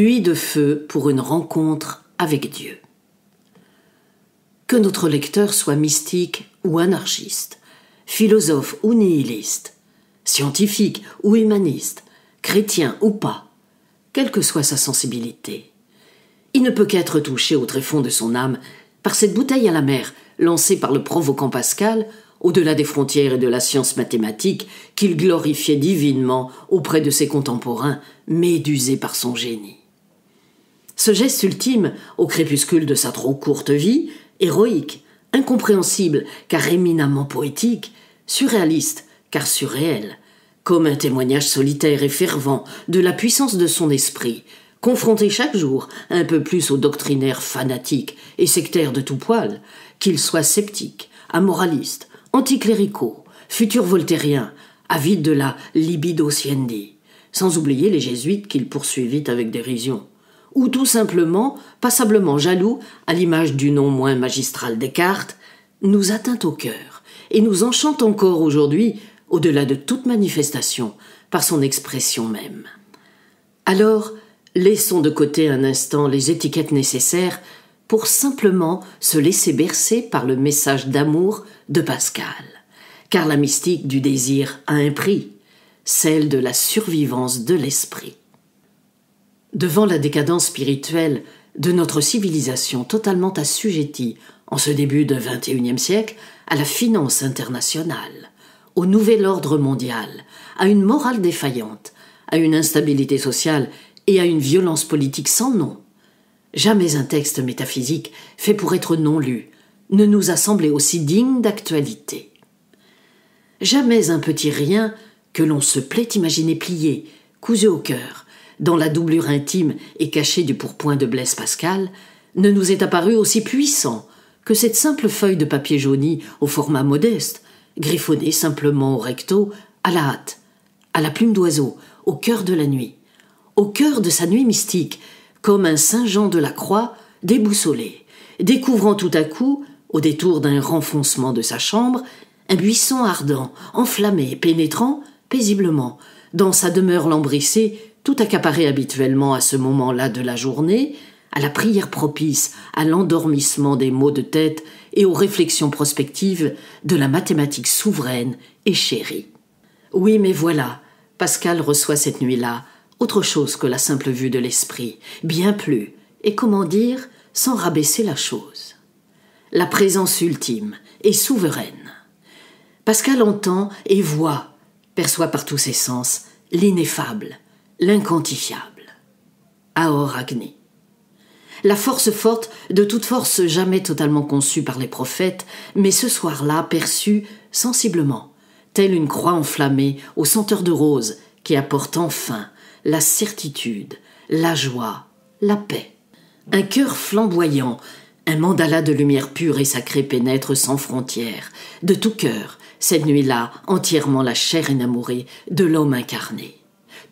Nuit de feu pour une rencontre avec Dieu. Que notre lecteur soit mystique ou anarchiste, philosophe ou nihiliste, scientifique ou humaniste, chrétien ou pas, quelle que soit sa sensibilité, il ne peut qu'être touché au tréfonds de son âme par cette bouteille à la mer lancée par le provocant Pascal au-delà des frontières et de la science mathématique qu'il glorifiait divinement auprès de ses contemporains médusés par son génie. Ce geste ultime, au crépuscule de sa trop courte vie, héroïque, incompréhensible car éminemment poétique, surréaliste car surréel, comme un témoignage solitaire et fervent de la puissance de son esprit, confronté chaque jour un peu plus aux doctrinaires fanatiques et sectaires de tout poil, qu'il soit sceptiques, amoralistes, anticléricaux, futurs voltairiens, avide de la libido sans oublier les jésuites qu'il poursuivit avec dérision ou tout simplement passablement jaloux, à l'image du non moins magistral Descartes, nous atteint au cœur et nous enchante encore aujourd'hui, au-delà de toute manifestation, par son expression même. Alors, laissons de côté un instant les étiquettes nécessaires pour simplement se laisser bercer par le message d'amour de Pascal, car la mystique du désir a un prix, celle de la survivance de l'esprit. Devant la décadence spirituelle de notre civilisation totalement assujettie, en ce début de XXIe siècle, à la finance internationale, au nouvel ordre mondial, à une morale défaillante, à une instabilité sociale et à une violence politique sans nom, jamais un texte métaphysique fait pour être non lu ne nous a semblé aussi digne d'actualité. Jamais un petit rien que l'on se plaît imaginer plié, cousu au cœur, dans la doublure intime et cachée du pourpoint de Blaise Pascal, ne nous est apparu aussi puissant que cette simple feuille de papier jauni au format modeste, griffonnée simplement au recto, à la hâte, à la plume d'oiseau, au cœur de la nuit, au cœur de sa nuit mystique, comme un Saint Jean de la Croix déboussolé, découvrant tout à coup, au détour d'un renfoncement de sa chambre, un buisson ardent, enflammé, pénétrant paisiblement dans sa demeure lambrissée tout accaparé habituellement à ce moment-là de la journée, à la prière propice, à l'endormissement des maux de tête et aux réflexions prospectives de la mathématique souveraine et chérie. Oui, mais voilà, Pascal reçoit cette nuit-là autre chose que la simple vue de l'esprit, bien plus, et comment dire, sans rabaisser la chose. La présence ultime et souveraine. Pascal entend et voit, perçoit par tous ses sens l'ineffable, l'inquantifiable, Aoragné. La force forte de toute force jamais totalement conçue par les prophètes, mais ce soir-là perçue sensiblement, telle une croix enflammée au senteur de rose qui apporte enfin la certitude, la joie, la paix. Un cœur flamboyant, un mandala de lumière pure et sacrée pénètre sans frontières, de tout cœur, cette nuit-là entièrement la chair enamourée de l'homme incarné.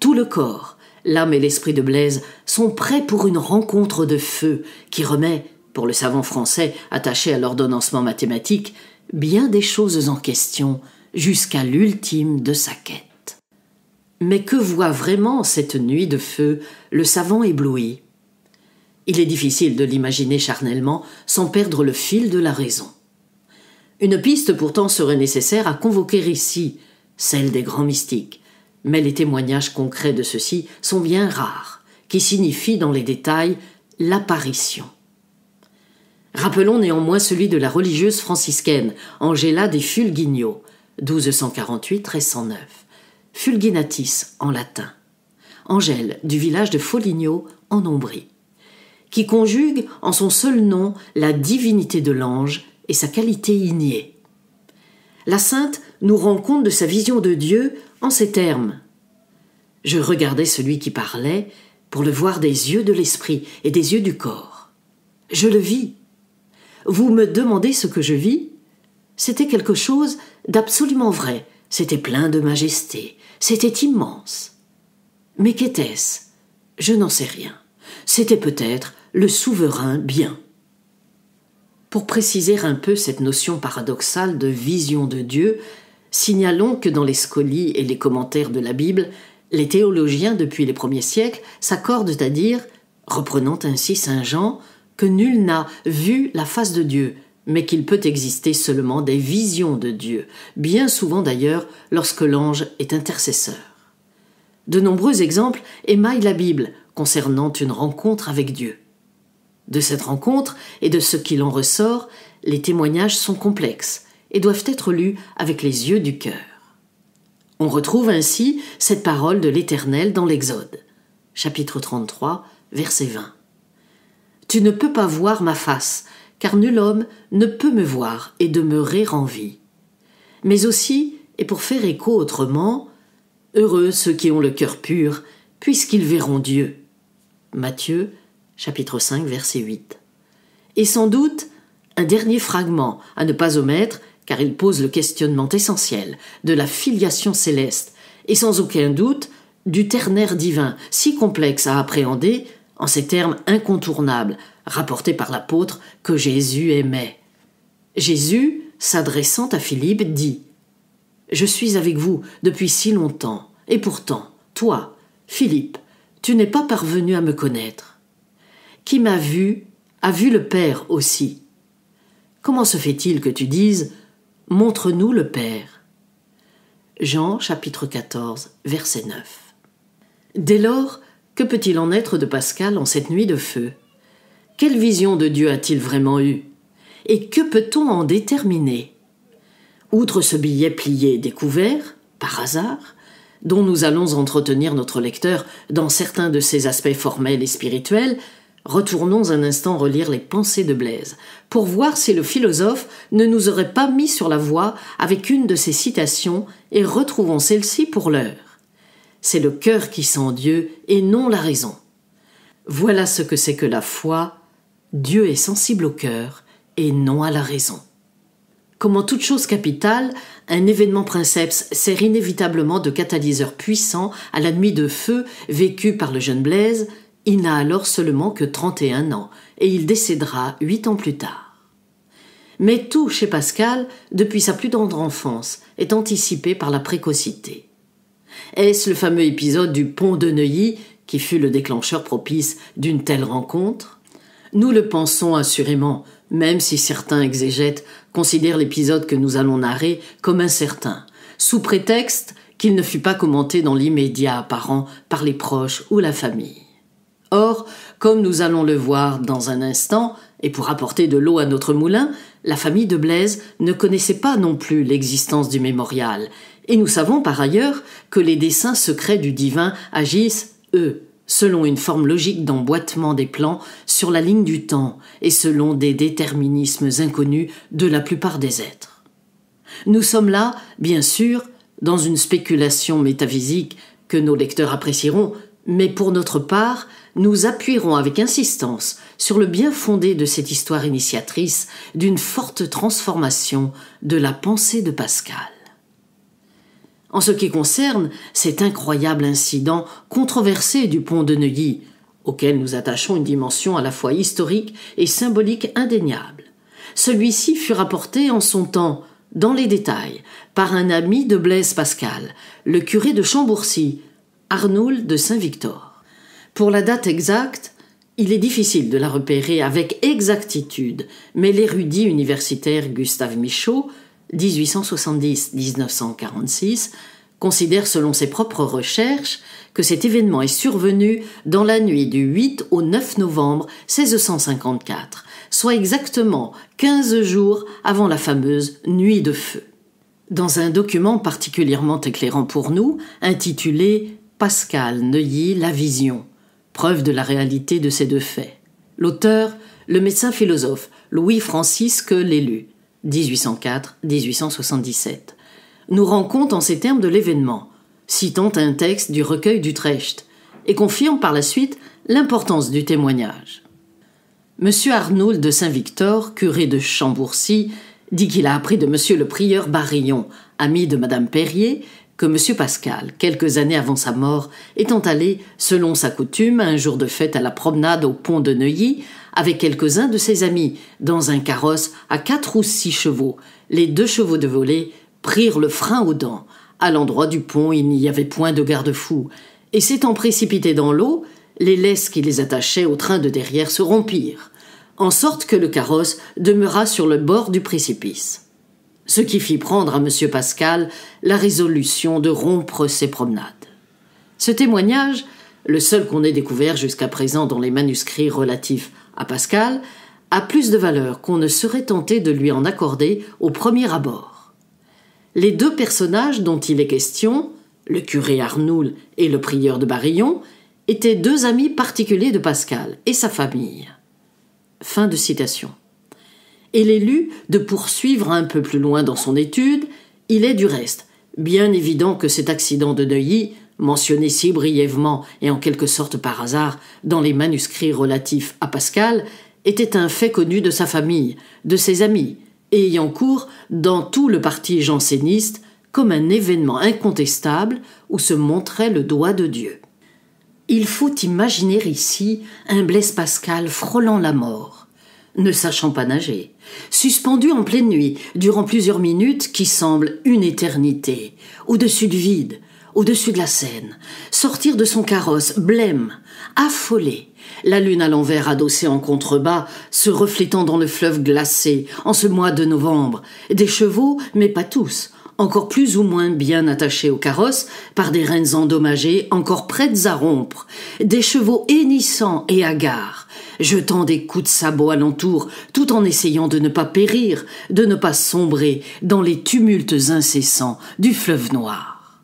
Tout le corps, l'âme et l'esprit de Blaise sont prêts pour une rencontre de feu qui remet, pour le savant français attaché à l'ordonnancement mathématique, bien des choses en question jusqu'à l'ultime de sa quête. Mais que voit vraiment cette nuit de feu le savant ébloui Il est difficile de l'imaginer charnellement sans perdre le fil de la raison. Une piste pourtant serait nécessaire à convoquer ici, celle des grands mystiques, mais les témoignages concrets de ceux-ci sont bien rares, qui signifient dans les détails l'apparition. Rappelons néanmoins celui de la religieuse franciscaine Angela de Fulginio, 1248-1309, Fulginatis en latin, Angèle du village de Foligno en Ombrie, qui conjugue en son seul nom la divinité de l'ange et sa qualité ignée. La sainte nous rend compte de sa vision de Dieu en ces termes. Je regardais celui qui parlait pour le voir des yeux de l'esprit et des yeux du corps. Je le vis. Vous me demandez ce que je vis C'était quelque chose d'absolument vrai, c'était plein de majesté, c'était immense. Mais qu'était-ce Je n'en sais rien. C'était peut-être le souverain bien. Pour préciser un peu cette notion paradoxale de vision de Dieu, Signalons que dans les scolies et les commentaires de la Bible, les théologiens depuis les premiers siècles s'accordent à dire, reprenant ainsi Saint Jean, que nul n'a vu la face de Dieu, mais qu'il peut exister seulement des visions de Dieu, bien souvent d'ailleurs lorsque l'ange est intercesseur. De nombreux exemples émaillent la Bible concernant une rencontre avec Dieu. De cette rencontre et de ce qu'il en ressort, les témoignages sont complexes, et doivent être lus avec les yeux du cœur. On retrouve ainsi cette parole de l'Éternel dans l'Exode, chapitre 33, verset 20. Tu ne peux pas voir ma face, car nul homme ne peut me voir et demeurer en vie. Mais aussi, et pour faire écho autrement, heureux ceux qui ont le cœur pur, puisqu'ils verront Dieu. Matthieu chapitre 5 verset 8. Et sans doute, un dernier fragment à ne pas omettre car il pose le questionnement essentiel de la filiation céleste, et sans aucun doute du ternaire divin, si complexe à appréhender, en ces termes incontournables, rapportés par l'apôtre, que Jésus aimait. Jésus, s'adressant à Philippe, dit Je suis avec vous depuis si longtemps, et pourtant, toi, Philippe, tu n'es pas parvenu à me connaître. Qui m'a vu, a vu le Père aussi. Comment se fait-il que tu dises Montre-nous le Père. Jean chapitre 14, verset 9. Dès lors, que peut-il en être de Pascal en cette nuit de feu Quelle vision de Dieu a-t-il vraiment eue Et que peut-on en déterminer Outre ce billet plié découvert, par hasard, dont nous allons entretenir notre lecteur dans certains de ses aspects formels et spirituels, Retournons un instant relire les pensées de Blaise, pour voir si le philosophe ne nous aurait pas mis sur la voie avec une de ses citations, et retrouvons celle-ci pour l'heure. C'est le cœur qui sent Dieu et non la raison. Voilà ce que c'est que la foi. Dieu est sensible au cœur et non à la raison. Comme en toute chose capitale, un événement princeps sert inévitablement de catalyseur puissant à la nuit de feu vécue par le jeune Blaise, il n'a alors seulement que 31 ans et il décédera huit ans plus tard. Mais tout chez Pascal, depuis sa plus tendre enfance, est anticipé par la précocité. Est-ce le fameux épisode du pont de Neuilly qui fut le déclencheur propice d'une telle rencontre Nous le pensons assurément, même si certains exégètes considèrent l'épisode que nous allons narrer comme incertain, sous prétexte qu'il ne fut pas commenté dans l'immédiat apparent par les proches ou la famille. Or, comme nous allons le voir dans un instant, et pour apporter de l'eau à notre moulin, la famille de Blaise ne connaissait pas non plus l'existence du mémorial, et nous savons par ailleurs que les desseins secrets du divin agissent, eux, selon une forme logique d'emboîtement des plans sur la ligne du temps et selon des déterminismes inconnus de la plupart des êtres. Nous sommes là, bien sûr, dans une spéculation métaphysique que nos lecteurs apprécieront, mais pour notre part, nous appuierons avec insistance sur le bien fondé de cette histoire initiatrice d'une forte transformation de la pensée de Pascal. En ce qui concerne cet incroyable incident controversé du pont de Neuilly, auquel nous attachons une dimension à la fois historique et symbolique indéniable, celui-ci fut rapporté en son temps, dans les détails, par un ami de Blaise Pascal, le curé de Chambourcy, Arnoul de Saint-Victor. Pour la date exacte, il est difficile de la repérer avec exactitude, mais l'érudit universitaire Gustave Michaud, 1870-1946, considère selon ses propres recherches que cet événement est survenu dans la nuit du 8 au 9 novembre 1654, soit exactement 15 jours avant la fameuse nuit de feu. Dans un document particulièrement éclairant pour nous, intitulé Pascal Neuilly, la vision, preuve de la réalité de ces deux faits. L'auteur, le médecin philosophe Louis Francisque Lélu, 1804-1877, nous rend compte en ces termes de l'événement, citant un texte du recueil d'Utrecht, et confirme par la suite l'importance du témoignage. Monsieur Arnould de Saint-Victor, curé de Chambourcy, dit qu'il a appris de monsieur le prieur Barillon, ami de madame Perrier, que M. Pascal, quelques années avant sa mort, étant allé, selon sa coutume, un jour de fête à la promenade au pont de Neuilly, avec quelques-uns de ses amis, dans un carrosse à quatre ou six chevaux, les deux chevaux de volée prirent le frein aux dents. À l'endroit du pont, il n'y avait point de garde fous et s'étant précipité dans l'eau, les laisses qui les attachaient au train de derrière se rompirent, en sorte que le carrosse demeura sur le bord du précipice ce qui fit prendre à M. Pascal la résolution de rompre ses promenades. Ce témoignage, le seul qu'on ait découvert jusqu'à présent dans les manuscrits relatifs à Pascal, a plus de valeur qu'on ne serait tenté de lui en accorder au premier abord. Les deux personnages dont il est question, le curé Arnoul et le prieur de Barillon, étaient deux amis particuliers de Pascal et sa famille. Fin de citation et l'élu de poursuivre un peu plus loin dans son étude, il est du reste bien évident que cet accident de Neuilly, mentionné si brièvement et en quelque sorte par hasard dans les manuscrits relatifs à Pascal, était un fait connu de sa famille, de ses amis, et ayant cours dans tout le parti janséniste comme un événement incontestable où se montrait le doigt de Dieu. Il faut imaginer ici un Blaise Pascal frôlant la mort, ne sachant pas nager, suspendu en pleine nuit, durant plusieurs minutes qui semblent une éternité, au-dessus du vide, au-dessus de la Seine, sortir de son carrosse, blême, affolé, la lune à l'envers adossée en contrebas, se reflétant dans le fleuve glacé, en ce mois de novembre, des chevaux, mais pas tous, encore plus ou moins bien attachés au carrosse par des rênes endommagées encore prêtes à rompre, des chevaux hennissants et hagards, jetant des coups de sabot alentour, tout en essayant de ne pas périr, de ne pas sombrer dans les tumultes incessants du fleuve noir.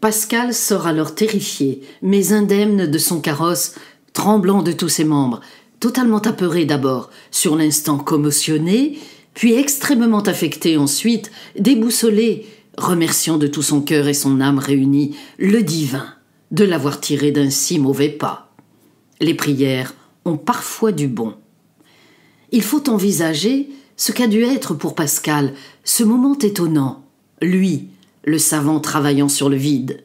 Pascal sort alors terrifié, mais indemne de son carrosse, tremblant de tous ses membres, totalement apeuré d'abord, sur l'instant commotionné, puis extrêmement affecté ensuite, déboussolé, remerciant de tout son cœur et son âme réunis le divin de l'avoir tiré d'un si mauvais pas. Les prières parfois du bon. Il faut envisager ce qu'a dû être pour Pascal ce moment étonnant, lui, le savant travaillant sur le vide,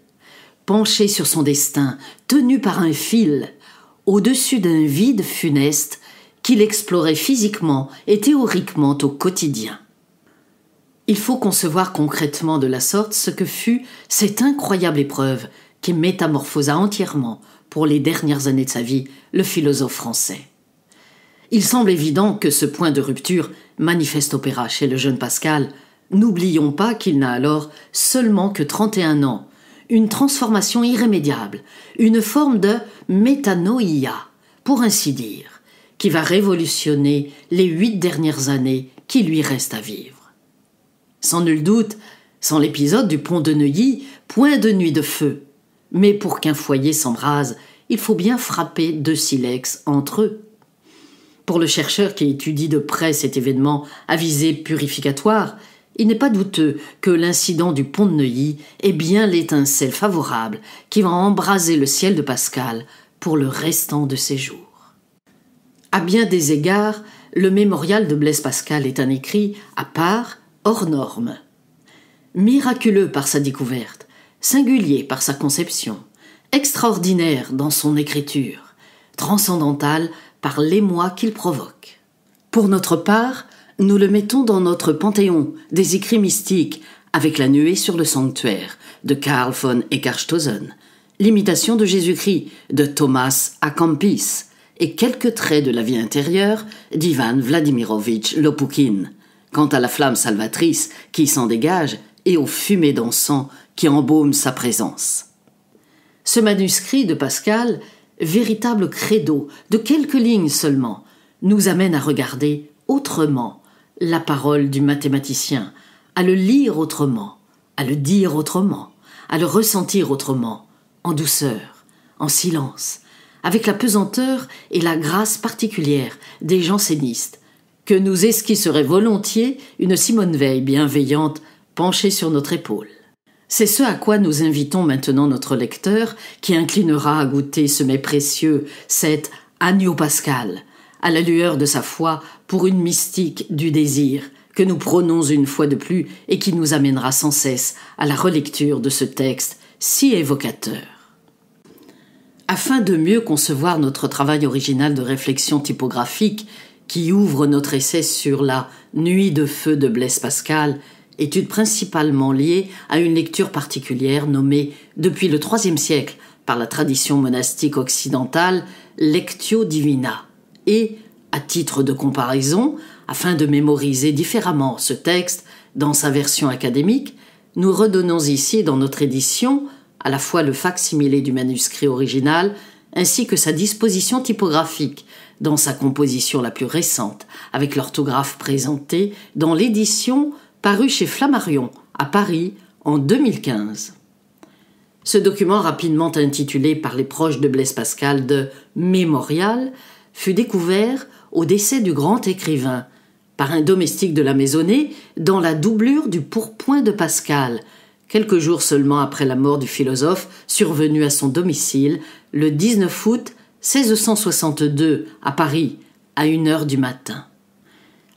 penché sur son destin, tenu par un fil, au-dessus d'un vide funeste qu'il explorait physiquement et théoriquement au quotidien. Il faut concevoir concrètement de la sorte ce que fut cette incroyable épreuve qui métamorphosa entièrement pour les dernières années de sa vie le philosophe français. Il semble évident que ce point de rupture manifeste opéra chez le jeune Pascal. N'oublions pas qu'il n'a alors seulement que 31 ans, une transformation irrémédiable, une forme de métanoïa, pour ainsi dire, qui va révolutionner les huit dernières années qui lui restent à vivre. Sans nul doute, sans l'épisode du pont de Neuilly, point de nuit de feu, mais pour qu'un foyer s'embrase, il faut bien frapper deux silex entre eux. Pour le chercheur qui étudie de près cet événement avisé visée purificatoire, il n'est pas douteux que l'incident du pont de Neuilly est bien l'étincelle favorable qui va embraser le ciel de Pascal pour le restant de ses jours. À bien des égards, le mémorial de Blaise Pascal est un écrit à part, hors norme. Miraculeux par sa découverte, singulier par sa conception, extraordinaire dans son écriture, transcendantal par l'émoi qu'il provoque. Pour notre part, nous le mettons dans notre panthéon des écrits mystiques avec la nuée sur le sanctuaire de Karl von Eckarstosen, l'imitation de Jésus-Christ de Thomas à Campis et quelques traits de la vie intérieure d'Ivan Vladimirovitch Lopukhin. Quant à la flamme salvatrice qui s'en dégage, et aux fumées d'encens qui embaument sa présence. Ce manuscrit de Pascal, véritable credo de quelques lignes seulement, nous amène à regarder autrement la parole du mathématicien, à le lire autrement, à le dire autrement, à le ressentir autrement, en douceur, en silence, avec la pesanteur et la grâce particulière des jansénistes, que nous esquisserait volontiers une Simone Veil bienveillante penché sur notre épaule. C'est ce à quoi nous invitons maintenant notre lecteur, qui inclinera à goûter ce mets précieux, cet agneau pascal, à la lueur de sa foi pour une mystique du désir, que nous prenons une fois de plus et qui nous amènera sans cesse à la relecture de ce texte si évocateur. Afin de mieux concevoir notre travail original de réflexion typographique qui ouvre notre essai sur la Nuit de feu de Blaise Pascal étude principalement liée à une lecture particulière nommée, depuis le IIIe siècle par la tradition monastique occidentale, Lectio Divina, et, à titre de comparaison, afin de mémoriser différemment ce texte dans sa version académique, nous redonnons ici dans notre édition à la fois le facsimilé du manuscrit original ainsi que sa disposition typographique dans sa composition la plus récente, avec l'orthographe présentée dans l'édition paru chez Flammarion, à Paris, en 2015. Ce document rapidement intitulé par les proches de Blaise Pascal de Mémorial fut découvert au décès du grand écrivain par un domestique de la maisonnée dans la doublure du pourpoint de Pascal, quelques jours seulement après la mort du philosophe survenu à son domicile le 19 août 1662 à Paris à une heure du matin.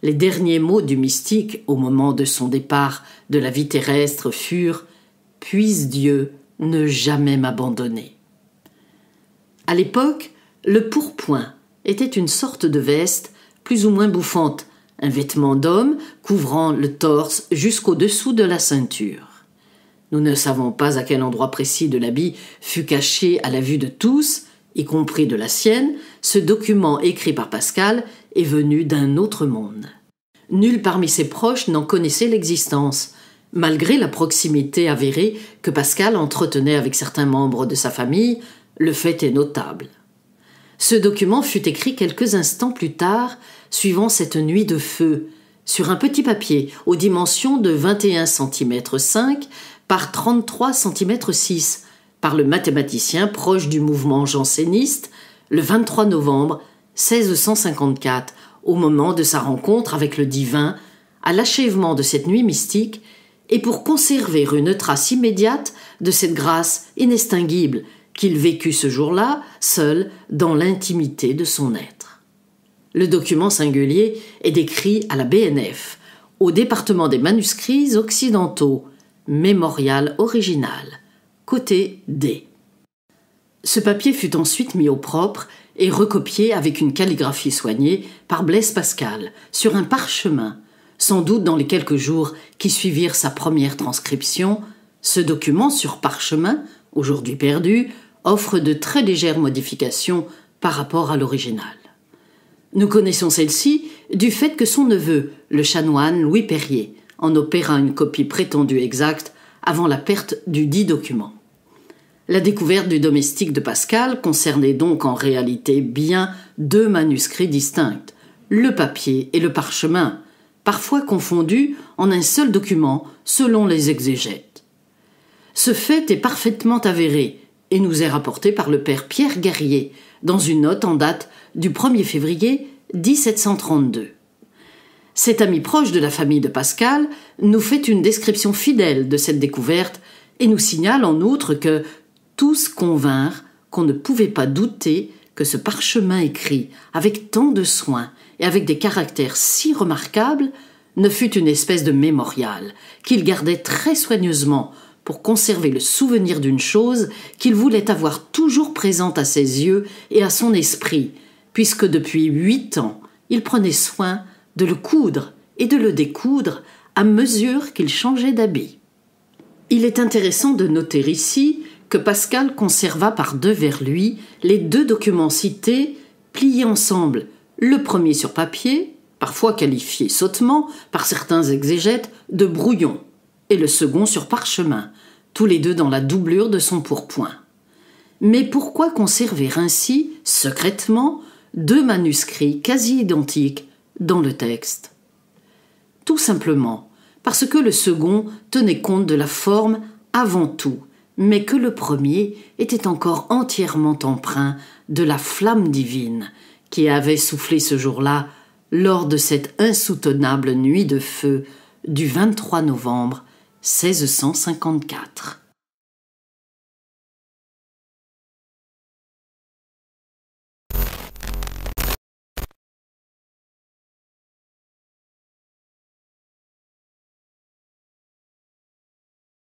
Les derniers mots du mystique au moment de son départ de la vie terrestre furent Puisse Dieu ne jamais m'abandonner. À l'époque, le pourpoint était une sorte de veste plus ou moins bouffante, un vêtement d'homme couvrant le torse jusqu'au-dessous de la ceinture. Nous ne savons pas à quel endroit précis de l'habit fut caché à la vue de tous, y compris de la sienne, ce document écrit par Pascal est venu d'un autre monde. Nul parmi ses proches n'en connaissait l'existence, malgré la proximité avérée que Pascal entretenait avec certains membres de sa famille, le fait est notable. Ce document fut écrit quelques instants plus tard, suivant cette nuit de feu, sur un petit papier aux dimensions de 21 cm 5 par 33 cm 6 par le mathématicien proche du mouvement janséniste le 23 novembre 1654 au moment de sa rencontre avec le divin, à l'achèvement de cette nuit mystique, et pour conserver une trace immédiate de cette grâce inextinguible qu'il vécut ce jour-là, seul, dans l'intimité de son être. Le document singulier est décrit à la BNF, au département des manuscrits occidentaux, mémorial original, côté D. Ce papier fut ensuite mis au propre et recopié avec une calligraphie soignée par Blaise Pascal sur un parchemin, sans doute dans les quelques jours qui suivirent sa première transcription, ce document sur parchemin, aujourd'hui perdu, offre de très légères modifications par rapport à l'original. Nous connaissons celle-ci du fait que son neveu, le chanoine Louis Perrier, en opéra une copie prétendue exacte avant la perte du dit document. La découverte du domestique de Pascal concernait donc en réalité bien deux manuscrits distincts, le papier et le parchemin, parfois confondus en un seul document selon les exégètes. Ce fait est parfaitement avéré et nous est rapporté par le père Pierre Guerrier dans une note en date du 1er février 1732. Cet ami proche de la famille de Pascal nous fait une description fidèle de cette découverte et nous signale en outre que tous convinrent qu'on ne pouvait pas douter que ce parchemin écrit avec tant de soin et avec des caractères si remarquables ne fût une espèce de mémorial qu'il gardait très soigneusement pour conserver le souvenir d'une chose qu'il voulait avoir toujours présente à ses yeux et à son esprit, puisque depuis huit ans il prenait soin de le coudre et de le découdre à mesure qu'il changeait d'habit. Il est intéressant de noter ici que Pascal conserva par deux vers lui les deux documents cités, pliés ensemble, le premier sur papier, parfois qualifié sottement par certains exégètes de brouillon, et le second sur parchemin, tous les deux dans la doublure de son pourpoint. Mais pourquoi conserver ainsi, secrètement, deux manuscrits quasi identiques dans le texte Tout simplement parce que le second tenait compte de la forme avant tout, mais que le premier était encore entièrement empreint de la flamme divine qui avait soufflé ce jour-là lors de cette insoutenable nuit de feu du 23 novembre 1654.